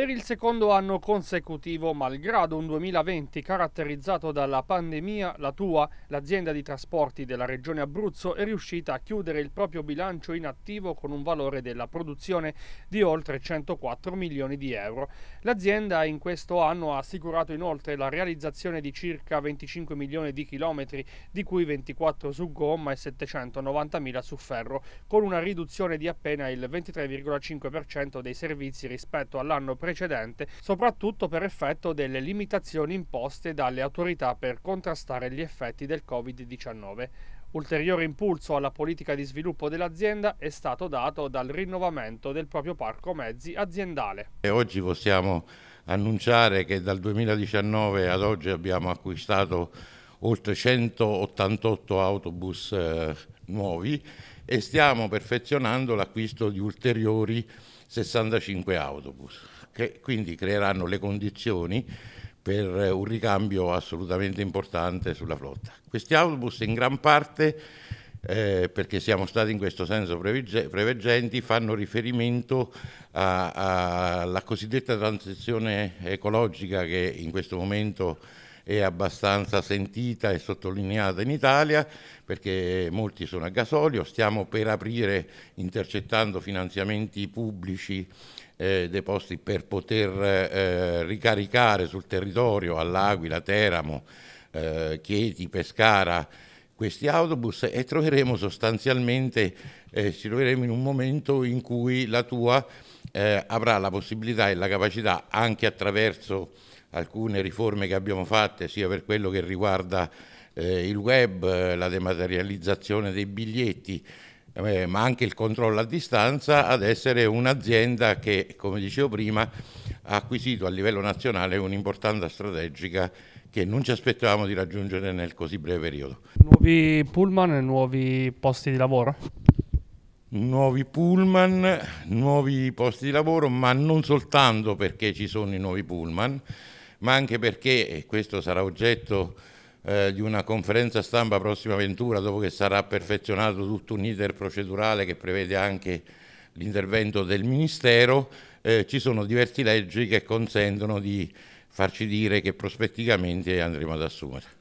Per il secondo anno consecutivo, malgrado un 2020 caratterizzato dalla pandemia, la Tua, l'azienda di trasporti della regione Abruzzo, è riuscita a chiudere il proprio bilancio inattivo con un valore della produzione di oltre 104 milioni di euro. L'azienda in questo anno ha assicurato inoltre la realizzazione di circa 25 milioni di chilometri, di cui 24 su gomma e 790 mila su ferro, con una riduzione di appena il 23,5% dei servizi rispetto all'anno precedente precedente, soprattutto per effetto delle limitazioni imposte dalle autorità per contrastare gli effetti del Covid-19. Ulteriore impulso alla politica di sviluppo dell'azienda è stato dato dal rinnovamento del proprio parco mezzi aziendale. E oggi possiamo annunciare che dal 2019 ad oggi abbiamo acquistato oltre 188 autobus eh, nuovi e stiamo perfezionando l'acquisto di ulteriori 65 autobus, che quindi creeranno le condizioni per un ricambio assolutamente importante sulla flotta. Questi autobus in gran parte, eh, perché siamo stati in questo senso preveggenti, fanno riferimento alla cosiddetta transizione ecologica che in questo momento è abbastanza sentita e sottolineata in Italia perché molti sono a gasolio, stiamo per aprire intercettando finanziamenti pubblici eh, dei per poter eh, ricaricare sul territorio all'Aquila, Teramo, eh, Chieti, Pescara questi autobus e troveremo sostanzialmente, eh, ci troveremo in un momento in cui la tua eh, avrà la possibilità e la capacità anche attraverso alcune riforme che abbiamo fatte sia per quello che riguarda eh, il web, eh, la dematerializzazione dei biglietti, eh, ma anche il controllo a distanza, ad essere un'azienda che, come dicevo prima, ha acquisito a livello nazionale un'importanza strategica che non ci aspettavamo di raggiungere nel così breve periodo. Nuovi pullman, e nuovi posti di lavoro? nuovi pullman, nuovi posti di lavoro, ma non soltanto perché ci sono i nuovi pullman, ma anche perché, e questo sarà oggetto eh, di una conferenza stampa prossima Ventura, dopo che sarà perfezionato tutto un iter procedurale che prevede anche l'intervento del Ministero, eh, ci sono diverse leggi che consentono di farci dire che prospetticamente andremo ad assumere.